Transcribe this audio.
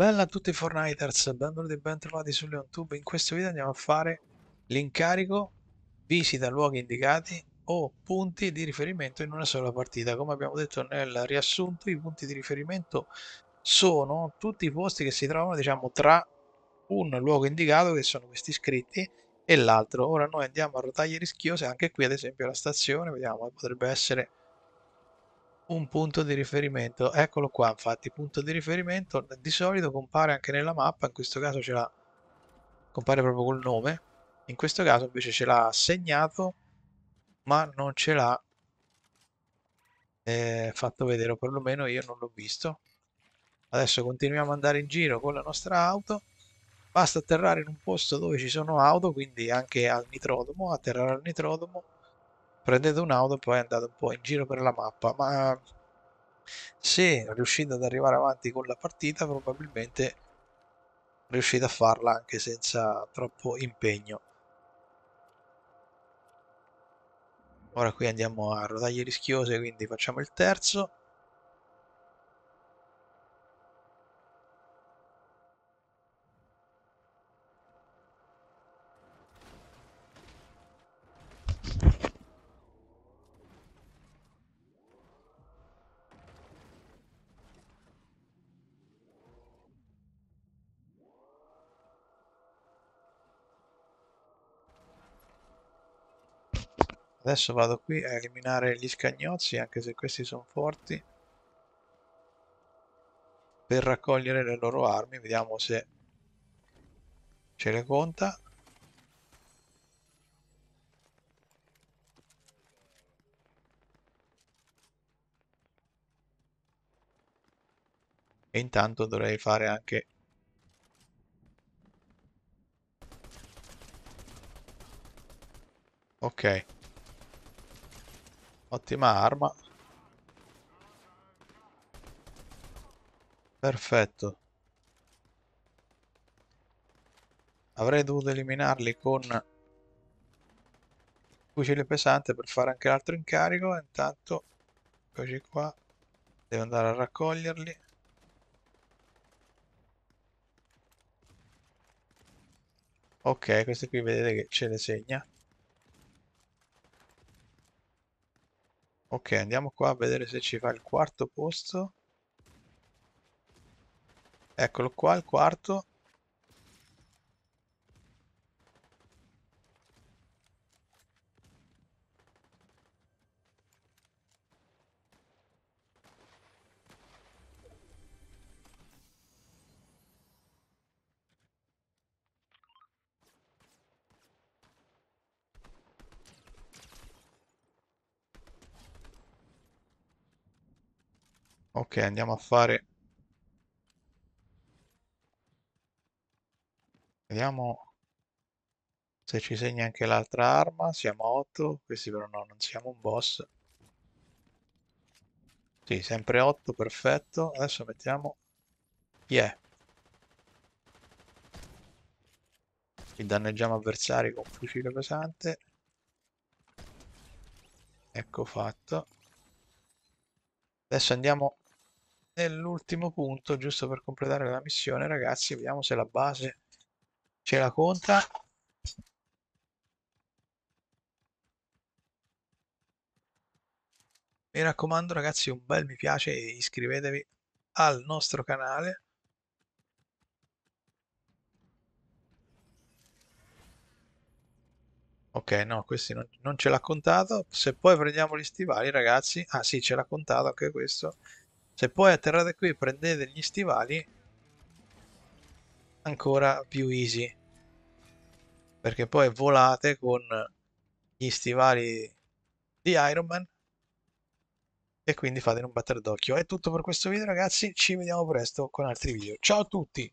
Bella a tutti i Fortniters, benvenuti e bentrovati su LeonTube. In questo video andiamo a fare l'incarico visita luoghi indicati o punti di riferimento in una sola partita. Come abbiamo detto nel riassunto, i punti di riferimento sono tutti i posti che si trovano diciamo tra un luogo indicato che sono questi iscritti e l'altro. Ora noi andiamo a rotaie rischiose, anche qui ad esempio la stazione, vediamo eh, potrebbe essere un punto di riferimento. Eccolo qua, infatti, punto di riferimento. Di solito compare anche nella mappa, in questo caso ce l'ha compare proprio col nome. In questo caso invece ce l'ha segnato, ma non ce l'ha eh, fatto vedere, o perlomeno io non l'ho visto. Adesso continuiamo ad andare in giro con la nostra auto. Basta atterrare in un posto dove ci sono auto, quindi anche al nitrodomo, atterrare al nitrodomo prendete un'auto e poi andate un po' in giro per la mappa, ma se riuscite ad arrivare avanti con la partita probabilmente riuscite a farla anche senza troppo impegno. Ora qui andiamo a rodaie rischiose, quindi facciamo il terzo. Adesso vado qui a eliminare gli scagnozzi, anche se questi sono forti. Per raccogliere le loro armi, vediamo se ce le conta. E intanto dovrei fare anche ok Ottima arma. Perfetto. Avrei dovuto eliminarli con fucile pesante per fare anche l'altro incarico. Intanto, eccoci qua. Devo andare a raccoglierli. Ok, questo qui vedete che ce le segna. Ok, andiamo qua a vedere se ci fa il quarto posto. Eccolo qua, il quarto. Ok, andiamo a fare... Vediamo se ci segna anche l'altra arma. Siamo a 8. Questi però no, non siamo un boss. Sì, sempre 8, perfetto. Adesso mettiamo... Yeah. Ci danneggiamo avversari con fucile pesante. Ecco fatto. Adesso andiamo nell'ultimo punto, giusto per completare la missione, ragazzi. Vediamo se la base ce la conta. Mi raccomando ragazzi un bel mi piace e iscrivetevi al nostro canale Ok, no, questi non, non ce l'ha contato. Se poi prendiamo gli stivali, ragazzi. Ah, sì, ce l'ha contato anche questo. Se poi atterrate qui e prendete gli stivali, ancora più easy. Perché poi volate con gli stivali di Iron Man. E quindi fatene un batter d'occhio. È tutto per questo video, ragazzi. Ci vediamo presto con altri video. Ciao a tutti!